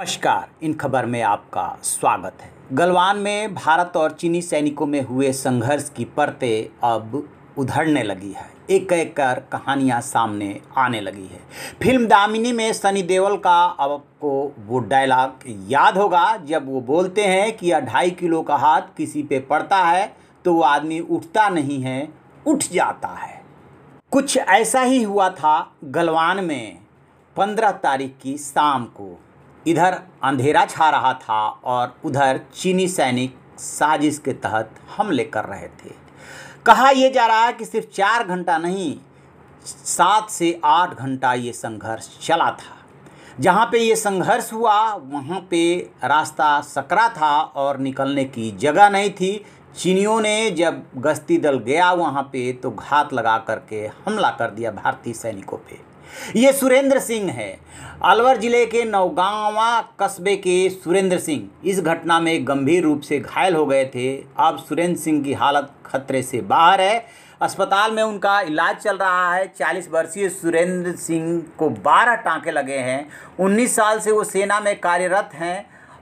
नमस्कार इन खबर में आपका स्वागत है गलवान में भारत और चीनी सैनिकों में हुए संघर्ष की परतें अब उधरने लगी है एक एक कर कहानियाँ सामने आने लगी है फिल्म दामिनी में सनी देओल का अब आपको वो डायलॉग याद होगा जब वो बोलते हैं कि ढाई किलो का हाथ किसी पे पड़ता है तो वो आदमी उठता नहीं है उठ जाता है कुछ ऐसा ही हुआ था गलवान में पंद्रह तारीख की शाम को इधर अंधेरा छा रहा था और उधर चीनी सैनिक साजिश के तहत हमले कर रहे थे कहा यह जा रहा है कि सिर्फ चार घंटा नहीं सात से आठ घंटा ये संघर्ष चला था जहाँ पे ये संघर्ष हुआ वहाँ पे रास्ता सकरा था और निकलने की जगह नहीं थी चीनियों ने जब गश्ती दल गया वहाँ पे तो घात लगा करके हमला कर दिया भारतीय सैनिकों पे ये सुरेंद्र सिंह है अलवर जिले के नौगांवा कस्बे के सुरेंद्र सिंह इस घटना में गंभीर रूप से घायल हो गए थे अब सुरेंद्र सिंह की हालत खतरे से बाहर है अस्पताल में उनका इलाज चल रहा है 40 वर्षीय सुरेंद्र सिंह को 12 टाँके लगे हैं 19 साल से वो सेना में कार्यरत हैं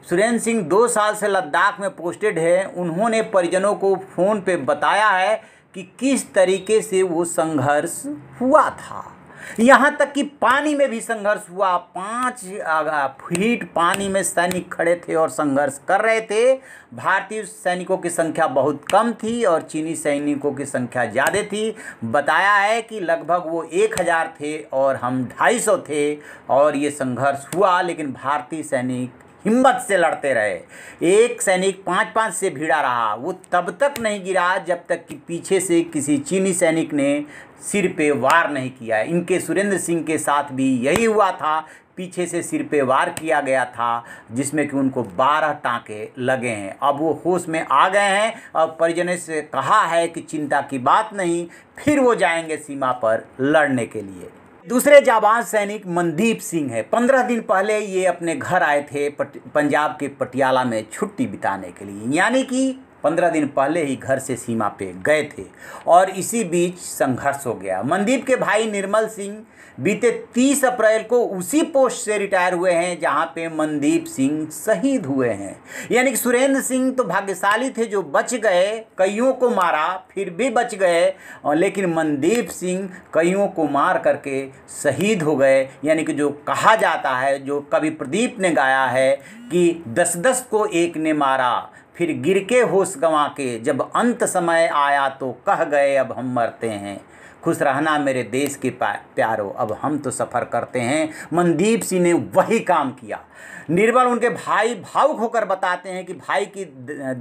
सुरेंद्र सिंह दो साल से लद्दाख में पोस्टेड है उन्होंने परिजनों को फ़ोन पे बताया है कि किस तरीके से वो संघर्ष हुआ था यहाँ तक कि पानी में भी संघर्ष हुआ पाँच फीट पानी में सैनिक खड़े थे और संघर्ष कर रहे थे भारतीय सैनिकों की संख्या बहुत कम थी और चीनी सैनिकों की संख्या ज़्यादा थी बताया है कि लगभग वो एक हज़ार थे और हम ढाई सौ थे और ये संघर्ष हुआ लेकिन भारतीय सैनिक हिम्मत से लड़ते रहे एक सैनिक पाँच पाँच से भिड़ा रहा वो तब तक नहीं गिरा जब तक कि पीछे से किसी चीनी सैनिक ने सिर पे वार नहीं किया इनके सुरेंद्र सिंह के साथ भी यही हुआ था पीछे से सिर पे वार किया गया था जिसमें कि उनको बारह टाँके लगे हैं अब वो होश में आ गए हैं और परिजनों से कहा है कि चिंता की बात नहीं फिर वो जाएंगे सीमा पर लड़ने के लिए दूसरे जाबाज सैनिक मनदीप सिंह है पंद्रह दिन पहले ये अपने घर आए थे पंजाब के पटियाला में छुट्टी बिताने के लिए यानी कि पंद्रह दिन पहले ही घर से सीमा पे गए थे और इसी बीच संघर्ष हो गया मनदीप के भाई निर्मल सिंह बीते 30 अप्रैल को उसी पोस्ट से रिटायर हुए हैं जहां पे मनदीप सिंह शहीद हुए हैं यानी कि सुरेंद्र सिंह तो भाग्यशाली थे जो बच गए कईयों को मारा फिर भी बच गए और लेकिन मनदीप सिंह कईयों को मार करके शहीद हो गए यानी कि जो कहा जाता है जो कवि प्रदीप ने गाया है कि दस दस को एक ने मारा फिर गिर के होश गंवा के जब अंत समय आया तो कह गए अब हम मरते हैं खुश रहना मेरे देश के प्यारो अब हम तो सफ़र करते हैं मनदीप सिंह ने वही काम किया निर्बल उनके भाई भावुक होकर बताते हैं कि भाई की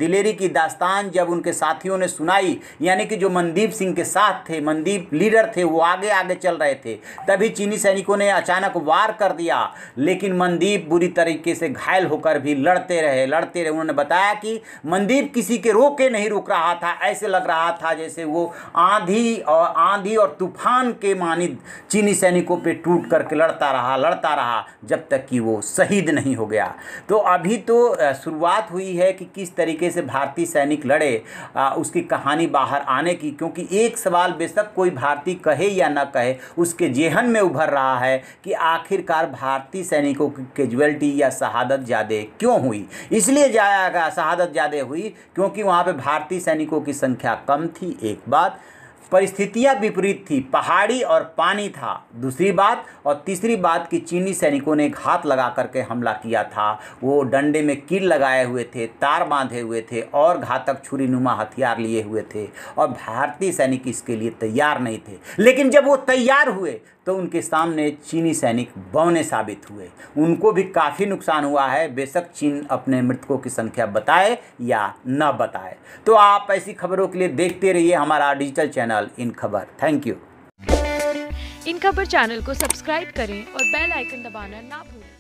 दिलेरी की दास्तान जब उनके साथियों ने सुनाई यानी कि जो मनदीप सिंह के साथ थे मनदीप लीडर थे वो आगे आगे चल रहे थे तभी चीनी सैनिकों ने अचानक वार कर दिया लेकिन मनदीप बुरी तरीके से घायल होकर भी लड़ते रहे लड़ते रहे उन्होंने बताया कि मनदीप किसी के रोके नहीं रुक रहा था ऐसे लग रहा था जैसे वो आंधी और आंधी आंधी और तूफान के मानिद चीनी सैनिकों पे टूट करके लड़ता रहा लड़ता रहा जब तक कि वो शहीद नहीं हो गया तो अभी तो शुरुआत हुई है कि किस तरीके से भारतीय सैनिक लड़े आ, उसकी कहानी बाहर आने की क्योंकि एक सवाल बेशक कोई भारतीय कहे या ना कहे उसके जेहन में उभर रहा है कि आखिरकार भारतीय सैनिकों की कैजुअलिटी या शहादत ज़्यादा क्यों हुई इसलिए जाया गया शहादत ज़्यादा हुई क्योंकि वहाँ पर भारतीय सैनिकों की संख्या कम थी एक बात परिस्थितियां विपरीत थी पहाड़ी और पानी था दूसरी बात और तीसरी बात कि चीनी सैनिकों ने घात लगा करके हमला किया था वो डंडे में कील लगाए हुए थे तार बांधे हुए थे और घातक छुरी नुमा हथियार लिए हुए थे और भारतीय सैनिक इसके लिए तैयार नहीं थे लेकिन जब वो तैयार हुए तो उनके सामने चीनी सैनिक बौने साबित हुए उनको भी काफ़ी नुकसान हुआ है बेशक चीन अपने मृतकों की संख्या बताए या न बताए तो आप ऐसी खबरों के लिए देखते रहिए हमारा डिजिटल चैनल इन खबर थैंक यू इन खबर चैनल को सब्सक्राइब करें और बेल आइकन दबाना ना भूलें